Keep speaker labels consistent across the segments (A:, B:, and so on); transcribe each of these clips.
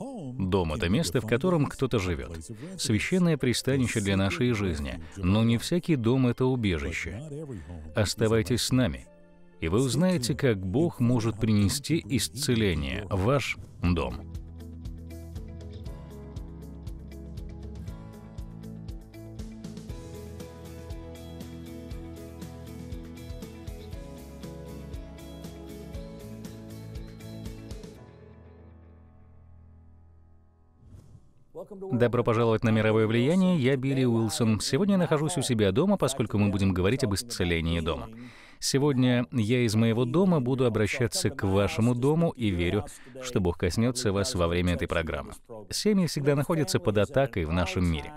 A: Дом — это место, в котором кто-то живет. Священное пристанище для нашей жизни. Но не всякий дом — это убежище. Оставайтесь с нами, и вы узнаете, как Бог может принести исцеление в ваш дом. Добро пожаловать на мировое влияние, я Билли Уилсон. Сегодня я нахожусь у себя дома, поскольку мы будем говорить об исцелении дома. Сегодня я из моего дома буду обращаться к вашему дому и верю, что Бог коснется вас во время этой программы. Семьи всегда находятся под атакой в нашем мире.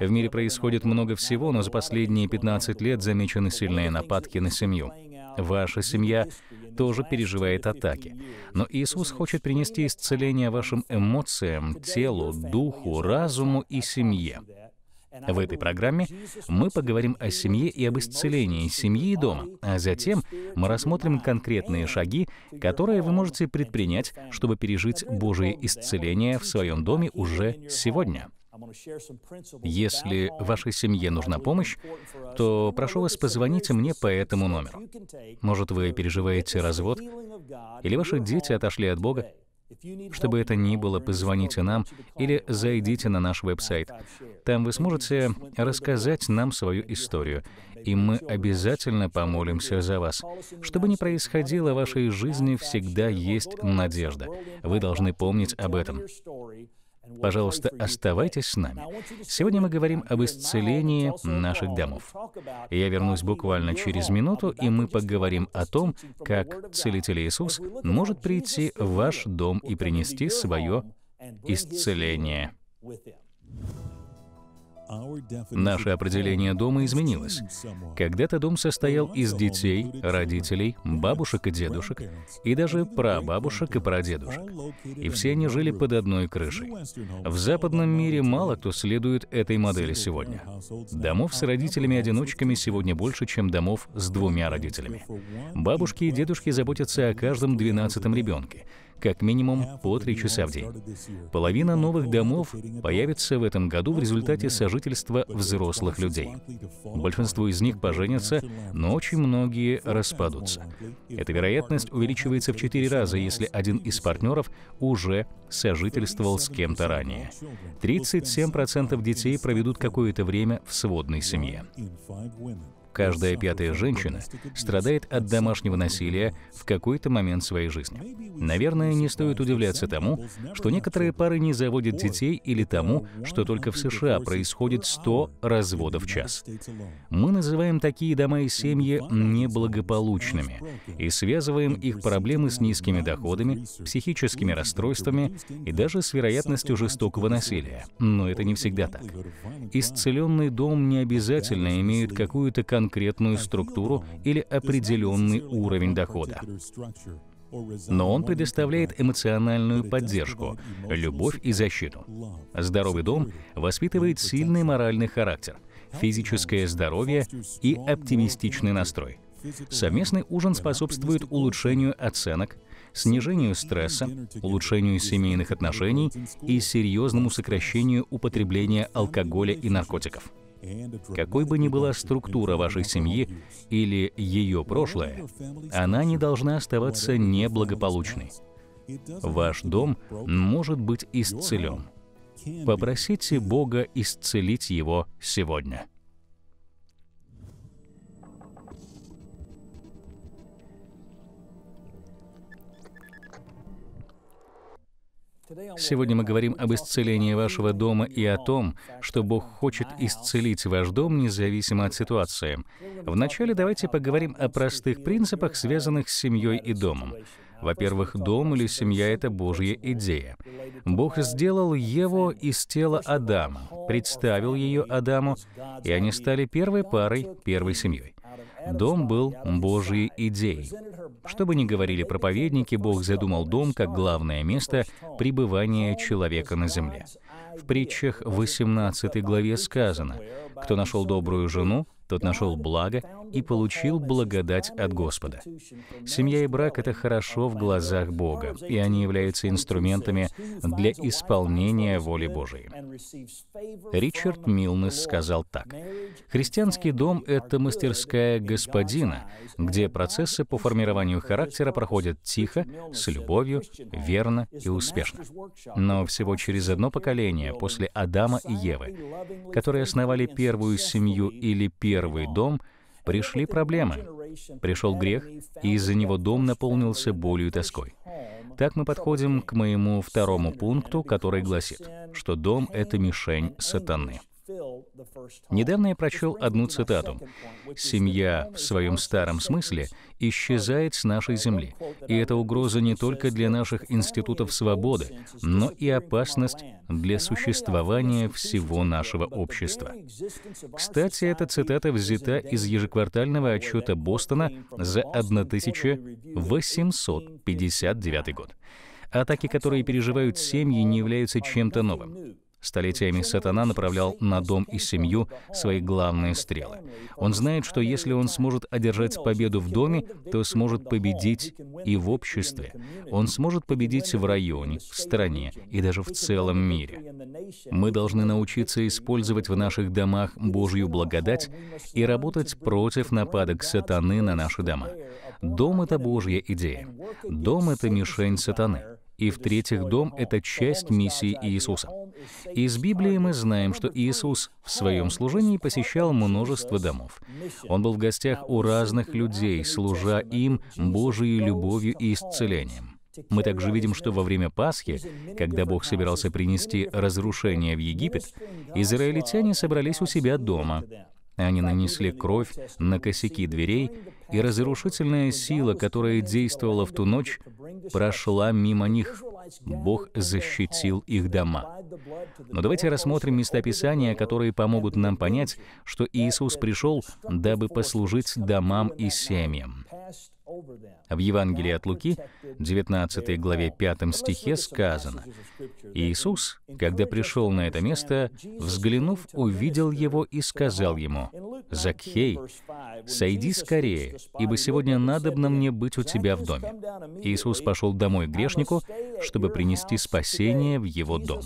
A: В мире происходит много всего, но за последние 15 лет замечены сильные нападки на семью. Ваша семья тоже переживает атаки. Но Иисус хочет принести исцеление вашим эмоциям, телу, духу, разуму и семье. В этой программе мы поговорим о семье и об исцелении семьи и дома, а затем мы рассмотрим конкретные шаги, которые вы можете предпринять, чтобы пережить Божие исцеление в своем доме уже сегодня. Если вашей семье нужна помощь, то прошу вас позвоните мне по этому номеру. Может, вы переживаете развод, или ваши дети отошли от Бога. Чтобы это ни было, позвоните нам или зайдите на наш веб-сайт. Там вы сможете рассказать нам свою историю, и мы обязательно помолимся за вас. Что бы ни происходило в вашей жизни, всегда есть надежда. Вы должны помнить об этом. Пожалуйста, оставайтесь с нами. Сегодня мы говорим об исцелении наших домов. Я вернусь буквально через минуту, и мы поговорим о том, как Целитель Иисус может прийти в ваш дом и принести свое исцеление. Наше определение дома изменилось. Когда-то дом состоял из детей, родителей, бабушек и дедушек, и даже прабабушек и прадедушек. И все они жили под одной крышей. В западном мире мало кто следует этой модели сегодня. Домов с родителями-одиночками сегодня больше, чем домов с двумя родителями. Бабушки и дедушки заботятся о каждом двенадцатом ребенке — как минимум по три часа в день. Половина новых домов появится в этом году в результате сожительства взрослых людей. Большинство из них поженятся, но очень многие распадутся. Эта вероятность увеличивается в четыре раза, если один из партнеров уже сожительствовал с кем-то ранее. 37% детей проведут какое-то время в сводной семье. Каждая пятая женщина страдает от домашнего насилия в какой-то момент своей жизни. Наверное, не стоит удивляться тому, что некоторые пары не заводят детей или тому, что только в США происходит 100 разводов в час. Мы называем такие дома и семьи неблагополучными и связываем их проблемы с низкими доходами, психическими расстройствами и даже с вероятностью жестокого насилия. Но это не всегда так. Исцеленный дом не обязательно имеет какую-то конкретную конкретную структуру или определенный уровень дохода. Но он предоставляет эмоциональную поддержку, любовь и защиту. Здоровый дом воспитывает сильный моральный характер, физическое здоровье и оптимистичный настрой. Совместный ужин способствует улучшению оценок, снижению стресса, улучшению семейных отношений и серьезному сокращению употребления алкоголя и наркотиков. Какой бы ни была структура вашей семьи или ее прошлое, она не должна оставаться неблагополучной. Ваш дом может быть исцелен. Попросите Бога исцелить его сегодня. Сегодня мы говорим об исцелении вашего дома и о том, что Бог хочет исцелить ваш дом независимо от ситуации. Вначале давайте поговорим о простых принципах, связанных с семьей и домом. Во-первых, дом или семья — это Божья идея. Бог сделал Еву из тела Адама, представил ее Адаму, и они стали первой парой, первой семьей. Дом был Божьей идеей. Что бы ни говорили проповедники, Бог задумал дом как главное место пребывания человека на земле. В притчах 18 главе сказано, «Кто нашел добрую жену, тот нашел благо и получил благодать от Господа. Семья и брак — это хорошо в глазах Бога, и они являются инструментами для исполнения воли Божией. Ричард Милнес сказал так. «Христианский дом — это мастерская Господина, где процессы по формированию характера проходят тихо, с любовью, верно и успешно. Но всего через одно поколение после Адама и Евы, которые основали первую семью или первую первый дом, пришли проблемы. Пришел грех, и из-за него дом наполнился болью и тоской. Так мы подходим к моему второму пункту, который гласит, что дом — это мишень сатаны. Недавно я прочел одну цитату. «Семья в своем старом смысле исчезает с нашей земли, и это угроза не только для наших институтов свободы, но и опасность для существования всего нашего общества». Кстати, эта цитата взята из ежеквартального отчета Бостона за 1859 год. Атаки, которые переживают семьи, не являются чем-то новым. Столетиями сатана направлял на дом и семью свои главные стрелы. Он знает, что если он сможет одержать победу в доме, то сможет победить и в обществе. Он сможет победить в районе, в стране и даже в целом мире. Мы должны научиться использовать в наших домах Божью благодать и работать против нападок сатаны на наши дома. Дом — это Божья идея. Дом — это мишень сатаны. И в-третьих, дом — это часть миссии Иисуса. Из Библии мы знаем, что Иисус в своем служении посещал множество домов. Он был в гостях у разных людей, служа им Божией любовью и исцелением. Мы также видим, что во время Пасхи, когда Бог собирался принести разрушение в Египет, израильтяне собрались у себя дома. Они нанесли кровь на косяки дверей и разрушительная сила, которая действовала в ту ночь, прошла мимо них. Бог защитил их дома. Но давайте рассмотрим места Писания, которые помогут нам понять, что Иисус пришел, дабы послужить домам и семьям. В Евангелии от Луки, 19 главе 5 стихе сказано, «Иисус, когда пришел на это место, взглянув, увидел его и сказал ему, «Закхей, «Сойди скорее, ибо сегодня надобно мне быть у тебя в доме». Иисус пошел домой к грешнику, чтобы принести спасение в его дом.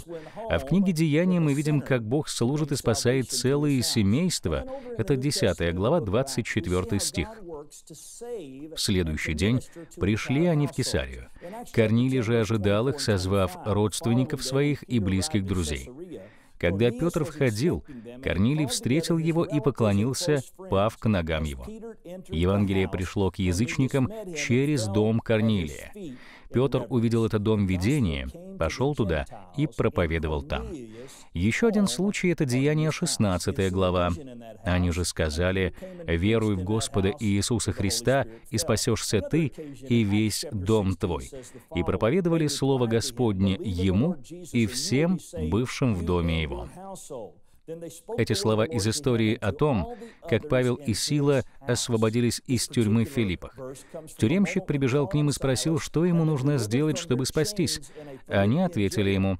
A: А в книге «Деяния» мы видим, как Бог служит и спасает целые семейства. Это 10 глава, 24 стих. В следующий день пришли они в Кесарию. Корнили же ожидал их, созвав родственников своих и близких друзей. Когда Петр входил, Корнилий встретил его и поклонился, пав к ногам его. Евангелие пришло к язычникам через дом Корнилия. Петр увидел этот дом видения, пошел туда и проповедовал там. Еще один случай — это Деяние 16 глава. Они же сказали, «Веруй в Господа Иисуса Христа, и спасешься ты и весь дом твой». И проповедовали Слово Господне ему и всем бывшим в доме его. Эти слова из истории о том, как Павел и Сила освободились из тюрьмы в Филиппах. Тюремщик прибежал к ним и спросил, что ему нужно сделать, чтобы спастись. Они ответили ему,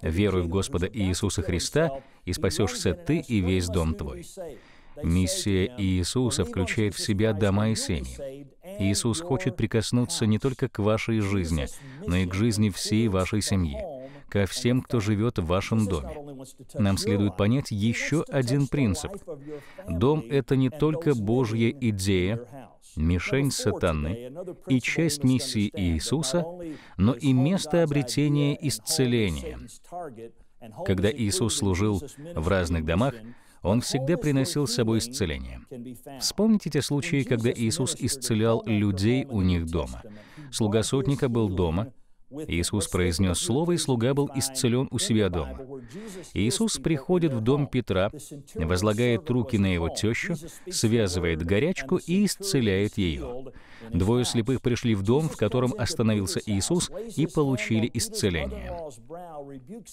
A: «Веруй в Господа Иисуса Христа, и спасешься ты и весь дом твой». Миссия Иисуса включает в себя дома и семьи. Иисус хочет прикоснуться не только к вашей жизни, но и к жизни всей вашей семьи ко всем, кто живет в вашем доме. Нам следует понять еще один принцип. Дом — это не только Божья идея, мишень сатаны и часть миссии Иисуса, но и место обретения исцеления. Когда Иисус служил в разных домах, он всегда приносил с собой исцеление. Вспомните те случаи, когда Иисус исцелял людей у них дома. Слуга сотника был дома, Иисус произнес слово, и слуга был исцелен у себя дома. Иисус приходит в дом Петра, возлагает руки на его тещу, связывает горячку и исцеляет ее. Двое слепых пришли в дом, в котором остановился Иисус, и получили исцеление.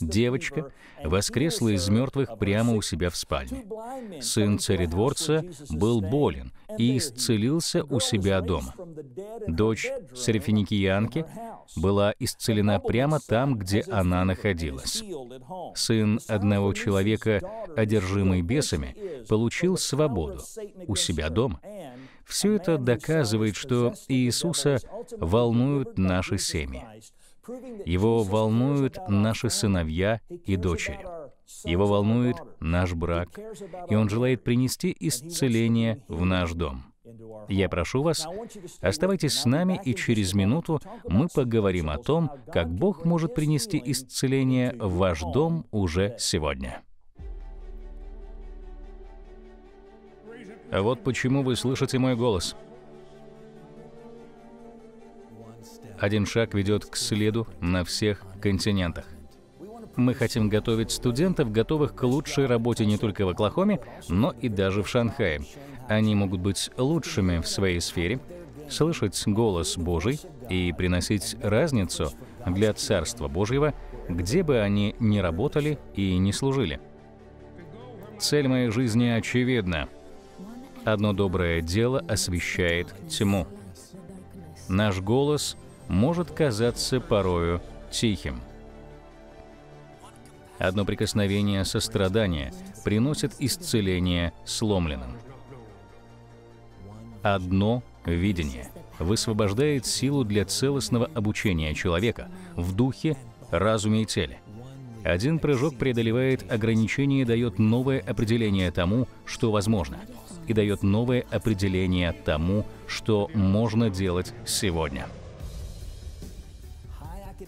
A: Девочка воскресла из мертвых прямо у себя в спальне. Сын царедворца был болен и исцелился у себя дома. Дочь Сарифиникиянки была исцелена прямо там, где она находилась. Сын одного человека, одержимый бесами, получил свободу у себя дома. Все это доказывает, что Иисуса волнуют наши семьи. Его волнуют наши сыновья и дочери. Его волнует наш брак, и он желает принести исцеление в наш дом. Я прошу вас, оставайтесь с нами, и через минуту мы поговорим о том, как Бог может принести исцеление в ваш дом уже сегодня. А Вот почему вы слышите мой голос. Один шаг ведет к следу на всех континентах. Мы хотим готовить студентов, готовых к лучшей работе не только в Оклахоме, но и даже в Шанхае. Они могут быть лучшими в своей сфере, слышать голос Божий и приносить разницу для Царства Божьего, где бы они ни работали и ни служили. Цель моей жизни очевидна. Одно доброе дело освещает тьму. Наш голос может казаться порою тихим. Одно прикосновение сострадания приносит исцеление сломленным одно видение высвобождает силу для целостного обучения человека в духе, разуме и теле. Один прыжок преодолевает ограничения и дает новое определение тому, что возможно, и дает новое определение тому, что можно делать сегодня.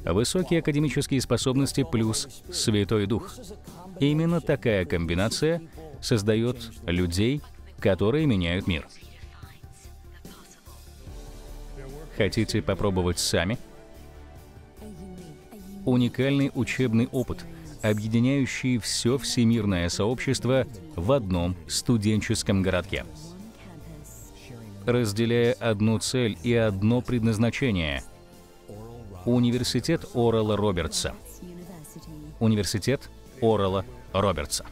A: Высокие академические способности плюс Святой Дух. Именно такая комбинация создает людей, которые меняют мир. Хотите попробовать сами? Уникальный учебный опыт, объединяющий все всемирное сообщество в одном студенческом городке. Разделяя одну цель и одно предназначение. Университет Орала Робертса. Университет Орала Робертса.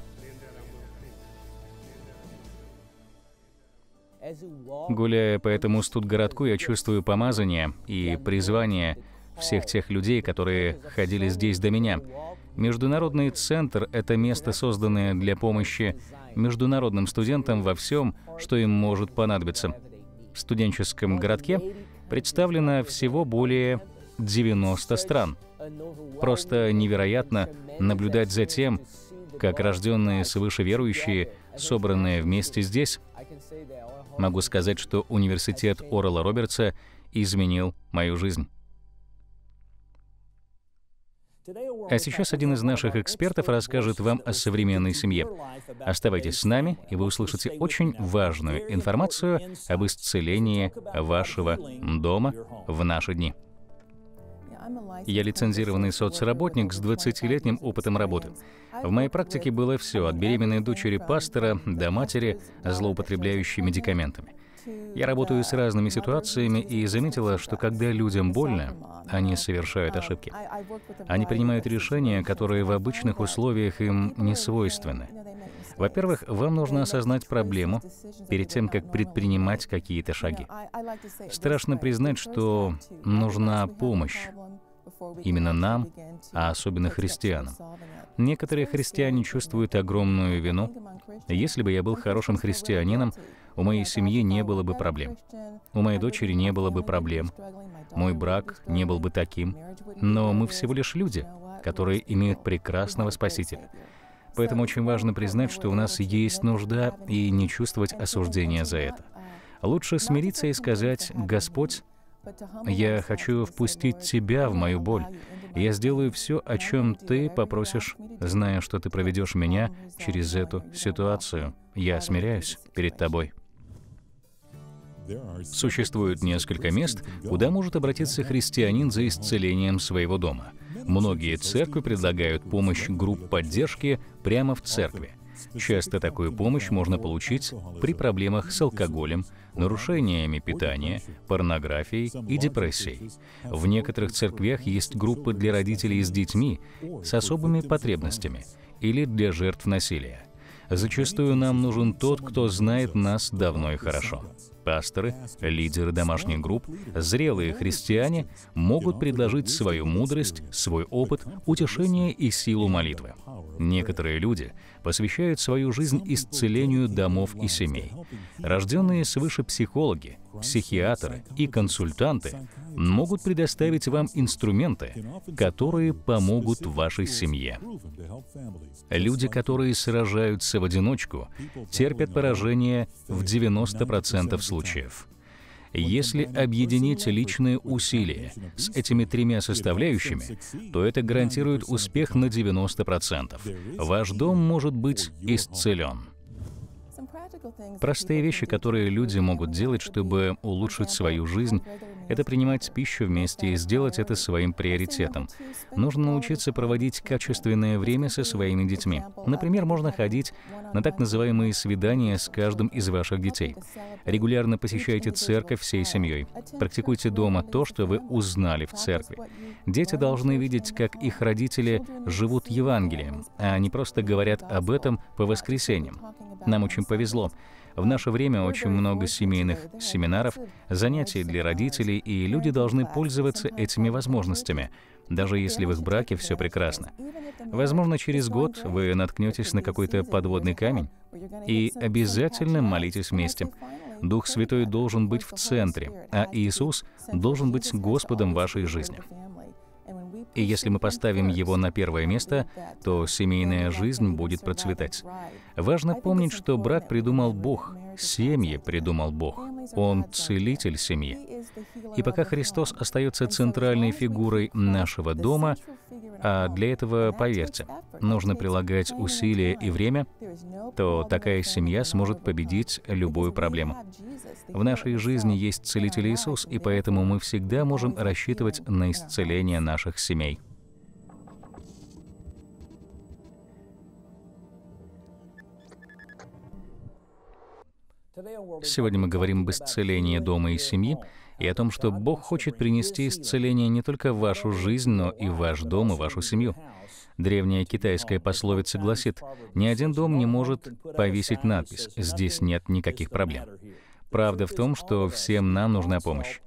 A: Гуляя по этому студгородку, я чувствую помазание и призвание всех тех людей, которые ходили здесь до меня. Международный центр — это место, созданное для помощи международным студентам во всем, что им может понадобиться. В студенческом городке представлено всего более 90 стран. Просто невероятно наблюдать за тем, как рожденные свыше верующие, собранные вместе здесь, Могу сказать, что университет Орла Робертса изменил мою жизнь. А сейчас один из наших экспертов расскажет вам о современной семье. Оставайтесь с нами, и вы услышите очень важную информацию об исцелении вашего дома в наши дни. Я лицензированный соцработник с 20-летним опытом работы. В моей практике было все, от беременной дочери пастора до матери, злоупотребляющей медикаментами. Я работаю с разными ситуациями и заметила, что когда людям больно, они совершают ошибки. Они принимают решения, которые в обычных условиях им не свойственны. Во-первых, вам нужно осознать проблему перед тем, как предпринимать какие-то шаги. Страшно признать, что нужна помощь именно нам, а особенно христианам. Некоторые христиане чувствуют огромную вину. Если бы я был хорошим христианином, у моей семьи не было бы проблем. У моей дочери не было бы проблем. Мой брак не был бы таким. Но мы всего лишь люди, которые имеют прекрасного Спасителя. Поэтому очень важно признать, что у нас есть нужда, и не чувствовать осуждения за это. Лучше смириться и сказать, «Господь, я хочу впустить Тебя в мою боль. Я сделаю все, о чем Ты попросишь, зная, что Ты проведешь меня через эту ситуацию. Я смиряюсь перед Тобой». Существует несколько мест, куда может обратиться христианин за исцелением своего дома — Многие церкви предлагают помощь групп поддержки прямо в церкви. Часто такую помощь можно получить при проблемах с алкоголем, нарушениями питания, порнографией и депрессией. В некоторых церквях есть группы для родителей с детьми с особыми потребностями или для жертв насилия. Зачастую нам нужен тот, кто знает нас давно и хорошо. Пасторы, лидеры домашних групп, зрелые христиане могут предложить свою мудрость, свой опыт, утешение и силу молитвы. Некоторые люди посвящают свою жизнь исцелению домов и семей. Рожденные свыше психологи, психиатры и консультанты могут предоставить вам инструменты, которые помогут вашей семье. Люди, которые сражаются в одиночку, терпят поражение в 90% случаев случаев. Если объединить личные усилия с этими тремя составляющими, то это гарантирует успех на 90%. Ваш дом может быть исцелен. Простые вещи, которые люди могут делать, чтобы улучшить свою жизнь, это принимать пищу вместе и сделать это своим приоритетом. Нужно научиться проводить качественное время со своими детьми. Например, можно ходить на так называемые свидания с каждым из ваших детей. Регулярно посещайте церковь всей семьей. Практикуйте дома то, что вы узнали в церкви. Дети должны видеть, как их родители живут Евангелием, а не просто говорят об этом по воскресеньям. Нам очень повезло. В наше время ну очень много семейных семинаров, занятий для родителей, и люди должны пользоваться этими возможностями, даже если в их браке все прекрасно. Возможно, через год вы наткнетесь на какой-то подводный камень и обязательно молитесь вместе. Дух Святой должен быть в центре, а Иисус должен быть Господом вашей жизни. И если мы поставим его на первое место, то семейная жизнь будет процветать. Важно помнить, что брак придумал Бог, семьи придумал Бог. Он целитель семьи. И пока Христос остается центральной фигурой нашего дома, а для этого, поверьте, нужно прилагать усилия и время, то такая семья сможет победить любую проблему. В нашей жизни есть Целитель Иисус, и поэтому мы всегда можем рассчитывать на исцеление наших семей. Сегодня мы говорим об исцелении дома и семьи и о том, что Бог хочет принести исцеление не только в вашу жизнь, но и в ваш дом и вашу семью. Древняя китайская пословица гласит, «Ни один дом не может повесить надпись «Здесь нет никаких проблем». Правда в том, что всем нам нужна помощь.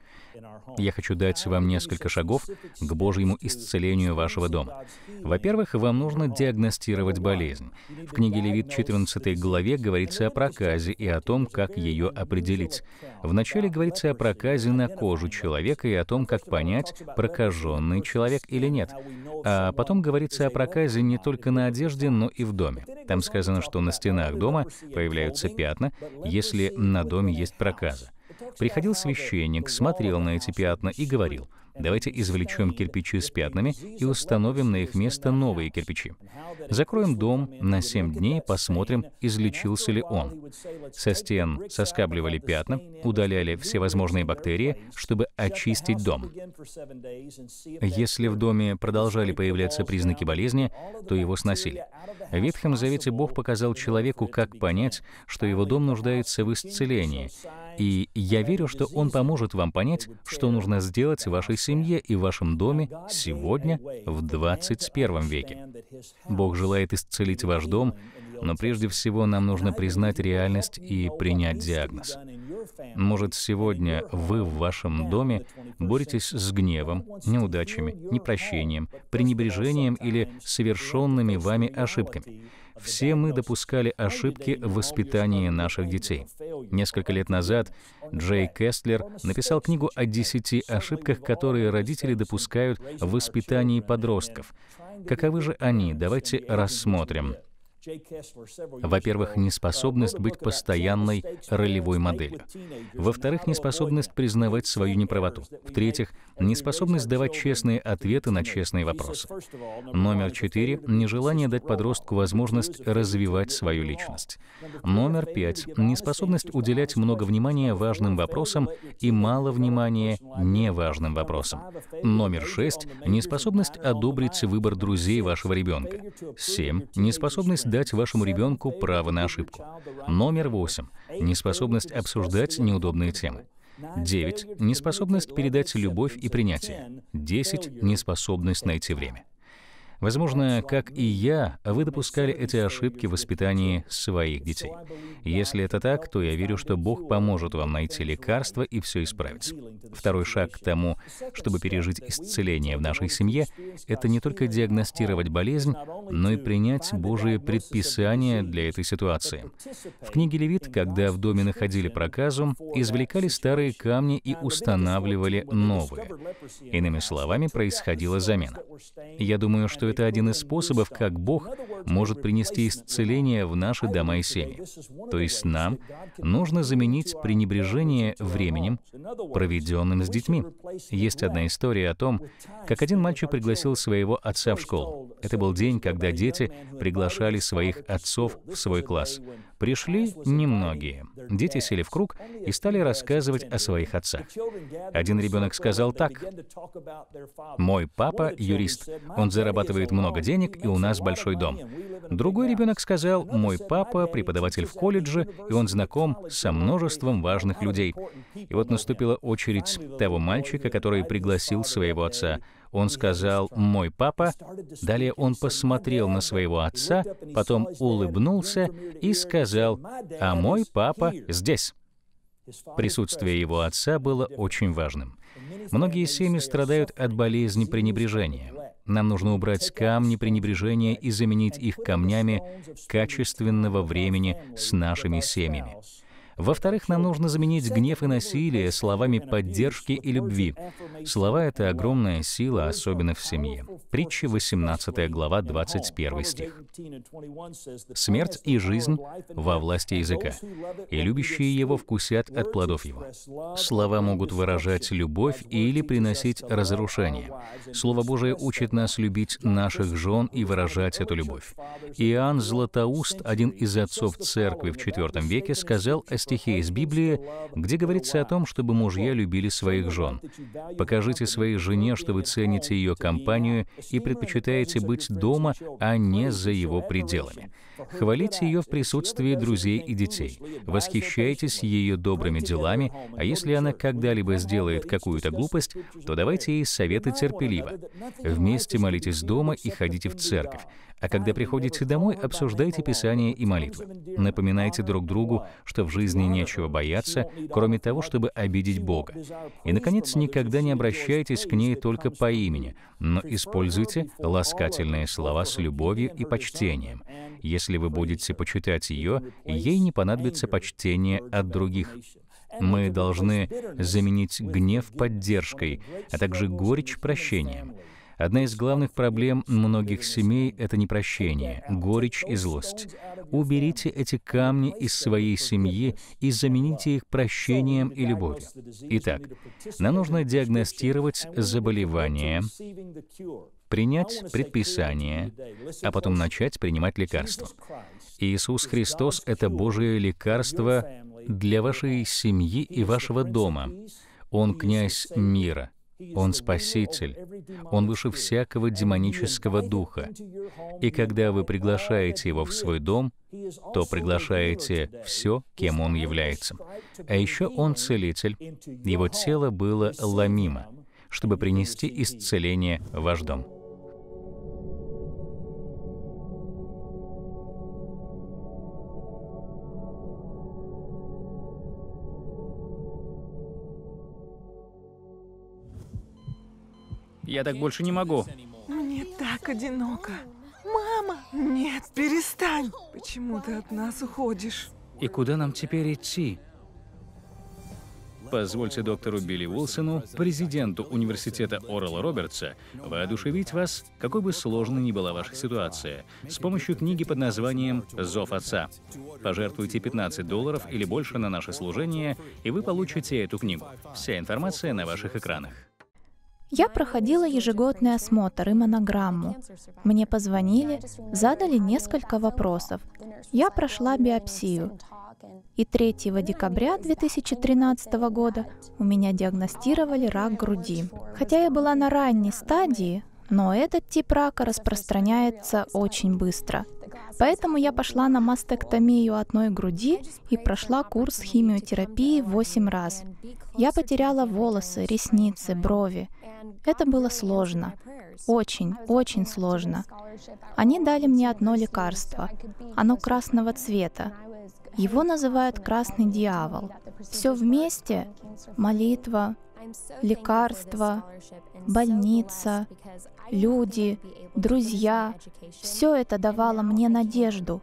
A: Я хочу дать вам несколько шагов к Божьему исцелению вашего дома. Во-первых, вам нужно диагностировать болезнь. В книге Левит 14 главе говорится о проказе и о том, как ее определить. Вначале говорится о проказе на кожу человека и о том, как понять, прокаженный человек или нет. А потом говорится о проказе не только на одежде, но и в доме. Там сказано, что на стенах дома появляются пятна, если на доме есть проказа. Приходил священник, смотрел на эти пятна и говорил, Давайте извлечем кирпичи с пятнами и установим на их место новые кирпичи. Закроем дом на 7 дней, посмотрим, излечился ли он. Со стен соскабливали пятна, удаляли всевозможные бактерии, чтобы очистить дом. Если в доме продолжали появляться признаки болезни, то его сносили. В Ветхом Завете Бог показал человеку, как понять, что его дом нуждается в исцелении. И я верю, что Он поможет вам понять, что нужно сделать в вашей семье и вашем доме сегодня, в 21 веке. Бог желает исцелить ваш дом, но прежде всего нам нужно признать реальность и принять диагноз. Может, сегодня вы в вашем доме боретесь с гневом, неудачами, непрощением, пренебрежением или совершенными вами ошибками. Все мы допускали ошибки в воспитании наших детей. Несколько лет назад Джей Кестлер написал книгу о 10 ошибках, которые родители допускают в воспитании подростков. Каковы же они? Давайте рассмотрим. Во-первых, uh, неспособность быть постоянной ролевой моделью. Во-вторых, неспособность признавать свою неправоту. В-третьих, неспособность давать честные ответы на честные вопросы. Номер четыре — нежелание дать подростку возможность развивать свою личность. Номер пять — неспособность уделять много внимания важным вопросам и мало внимания неважным вопросам. Номер шесть — неспособность одобрить выбор друзей вашего ребенка. Семь — неспособность дать дать вашему ребенку право на ошибку. Номер восемь. Неспособность обсуждать неудобные темы. 9. Неспособность передать любовь и принятие. 10. Неспособность найти время. Возможно, как и я, вы допускали эти ошибки в воспитании своих детей. Если это так, то я верю, что Бог поможет вам найти лекарство и все исправить. Второй шаг к тому, чтобы пережить исцеление в нашей семье, это не только диагностировать болезнь, но и принять Божие предписания для этой ситуации. В книге Левит, когда в доме находили проказу, извлекали старые камни и устанавливали новые. Иными словами, происходила замена. Я думаю, что это один из способов, как Бог может принести исцеление в наши дома и семьи. То есть нам нужно заменить пренебрежение временем, проведенным с детьми. Есть одна история о том, как один мальчик пригласил своего отца в школу. Это был день, когда дети приглашали своих отцов в свой класс. Пришли немногие. Дети сели в круг и стали рассказывать о своих отцах. Один ребенок сказал так. «Мой папа — юрист. Он зарабатывает много денег, и у нас большой дом». Другой ребенок сказал, «Мой папа — преподаватель в колледже, и он знаком со множеством важных людей». И вот наступила очередь того мальчика, который пригласил своего отца. Он сказал «мой папа». Далее он посмотрел на своего отца, потом улыбнулся и сказал «а мой папа здесь». Присутствие его отца было очень важным. Многие семьи страдают от болезни пренебрежения. Нам нужно убрать камни пренебрежения и заменить их камнями качественного времени с нашими семьями. Во-вторых, нам нужно заменить гнев и насилие словами поддержки и любви. Слова — это огромная сила, особенно в семье. Притча 18 глава, 21 стих. «Смерть и жизнь во власти языка, и любящие его вкусят от плодов его». Слова могут выражать любовь или приносить разрушение. Слово Божие учит нас любить наших жен и выражать эту любовь. Иоанн Златоуст, один из отцов церкви в IV веке, сказал о стихе из Библии, где говорится о том, чтобы мужья любили своих жен. Покажите своей жене, что вы цените ее компанию и предпочитаете быть дома, а не за его пределами. Хвалите ее в присутствии друзей и детей. Восхищайтесь ее добрыми делами, а если она когда-либо сделает какую-то глупость, то давайте ей советы терпеливо. Вместе молитесь дома и ходите в церковь. А когда приходите домой, обсуждайте Писание и молитвы. Напоминайте друг другу, что в жизни нечего бояться, кроме того, чтобы обидеть Бога. И, наконец, никогда не обращайтесь к ней только по имени, но используйте ласкательные слова с любовью и почтением. Если вы будете почитать ее, ей не понадобится почтение от других. Мы должны заменить гнев поддержкой, а также горечь прощением. Одна из главных проблем многих семей — это непрощение, горечь и злость. Уберите эти камни из своей семьи и замените их прощением и любовью. Итак, нам нужно диагностировать заболевание, принять предписание, а потом начать принимать лекарства. Иисус Христос — это Божие лекарство для вашей семьи и вашего дома. Он князь мира — он Спаситель. Он выше всякого демонического духа. И когда вы приглашаете Его в свой дом, то приглашаете все, кем Он является. А еще Он Целитель. Его тело было ломимо, чтобы принести исцеление в ваш дом. Я так больше не могу. Мне так одиноко. Мама! Нет, перестань! Почему ты от нас уходишь? И куда нам теперь идти? Позвольте доктору Билли Уилсону, президенту университета Орла Робертса, воодушевить вас, какой бы сложной ни была ваша ситуация, с помощью книги под названием «Зов отца». Пожертвуйте 15 долларов или больше на наше служение, и вы получите эту книгу. Вся информация на ваших экранах.
B: Я проходила ежегодный осмотр и монограмму. Мне позвонили, задали несколько вопросов. Я прошла биопсию. И 3 декабря 2013 года у меня диагностировали рак груди. Хотя я была на ранней стадии, но этот тип рака распространяется очень быстро. Поэтому я пошла на мастектомию одной груди и прошла курс химиотерапии 8 раз. Я потеряла волосы, ресницы, брови. Это было сложно. Очень, очень сложно. Они дали мне одно лекарство. Оно красного цвета. Его называют «красный дьявол». Все вместе — молитва, лекарства, больница, люди, друзья. Все это давало мне надежду,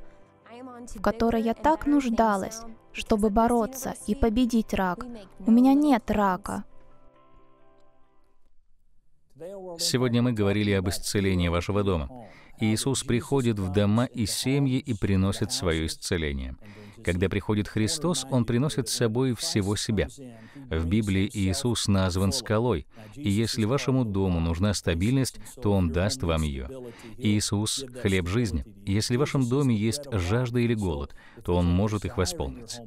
B: в которой я так нуждалась, чтобы бороться и победить рак. У меня нет рака.
A: Сегодня мы говорили об исцелении вашего дома. Иисус приходит в дома и семьи и приносит свое исцеление. Когда приходит Христос, Он приносит с собой всего себя. В Библии Иисус назван скалой, и если вашему дому нужна стабильность, то Он даст вам ее. Иисус — хлеб жизни. Если в вашем доме есть жажда или голод, то Он может их восполнить.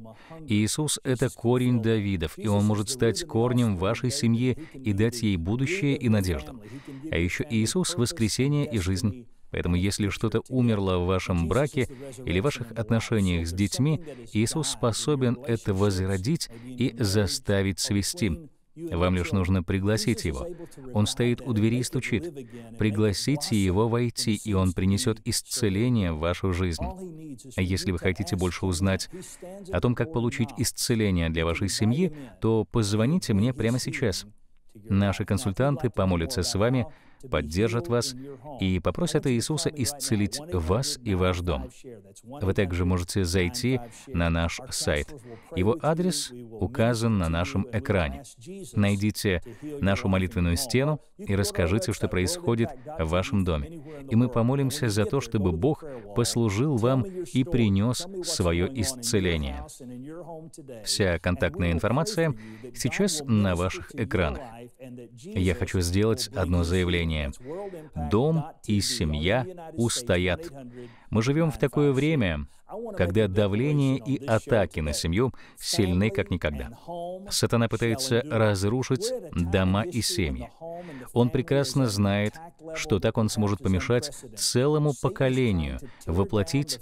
A: Иисус — это корень Давидов, и Он может стать корнем вашей семьи и дать ей будущее и надежду. А еще Иисус — воскресение и жизнь. Поэтому если что-то умерло в вашем браке или ваших отношениях с детьми, Иисус способен это возродить и заставить свести. Вам лишь нужно пригласить Его. Он стоит у двери и стучит. Пригласите Его войти, и Он принесет исцеление в вашу жизнь. А если вы хотите больше узнать о том, как получить исцеление для вашей семьи, то позвоните мне прямо сейчас. Наши консультанты помолятся с вами, поддержат вас и попросят Иисуса исцелить вас и ваш дом. Вы также можете зайти на наш сайт. Его адрес указан на нашем экране. Найдите нашу молитвенную стену и расскажите, что происходит в вашем доме. И мы помолимся за то, чтобы Бог послужил вам и принес свое исцеление. Вся контактная информация сейчас на ваших экранах. Я хочу сделать одно заявление предложение «Дом и семья устоят». Мы живем в такое время, когда давление и атаки на семью сильны как никогда. Сатана пытается разрушить дома и семьи. Он прекрасно знает, что так он сможет помешать целому поколению воплотить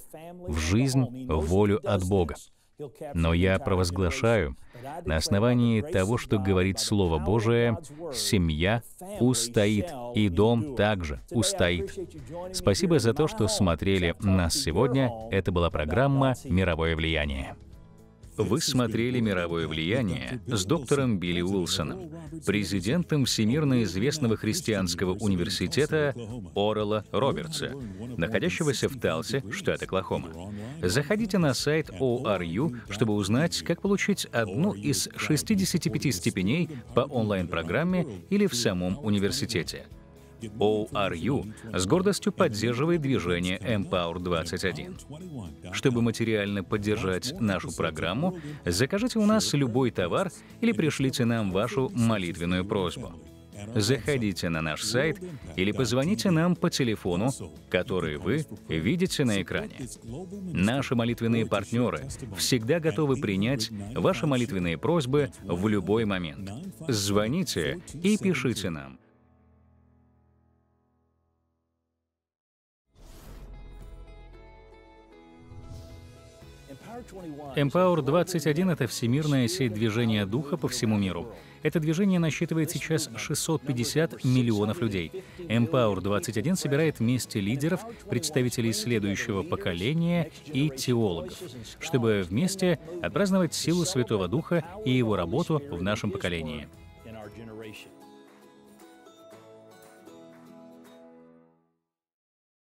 A: в жизнь волю от Бога. Но я провозглашаю, на основании того, что говорит Слово Божие, семья устоит, и дом также устоит. Спасибо за то, что смотрели нас сегодня. Это была программа «Мировое влияние». Вы смотрели «Мировое влияние» с доктором Билли Уилсоном, президентом всемирно известного христианского университета Орела Робертса, находящегося в Талсе, штат Оклахома. Заходите на сайт ORU, чтобы узнать, как получить одну из 65 степеней по онлайн-программе или в самом университете. ORU с гордостью поддерживает движение Empower 21. Чтобы материально поддержать нашу программу, закажите у нас любой товар или пришлите нам вашу молитвенную просьбу. Заходите на наш сайт или позвоните нам по телефону, который вы видите на экране. Наши молитвенные партнеры всегда готовы принять ваши молитвенные просьбы в любой момент. Звоните и пишите нам Empower 21 — это всемирная сеть движения духа по всему миру. Это движение насчитывает сейчас 650 миллионов людей. Empower 21 собирает вместе лидеров, представителей следующего поколения и теологов, чтобы вместе отпраздновать силу Святого Духа и его работу в нашем поколении.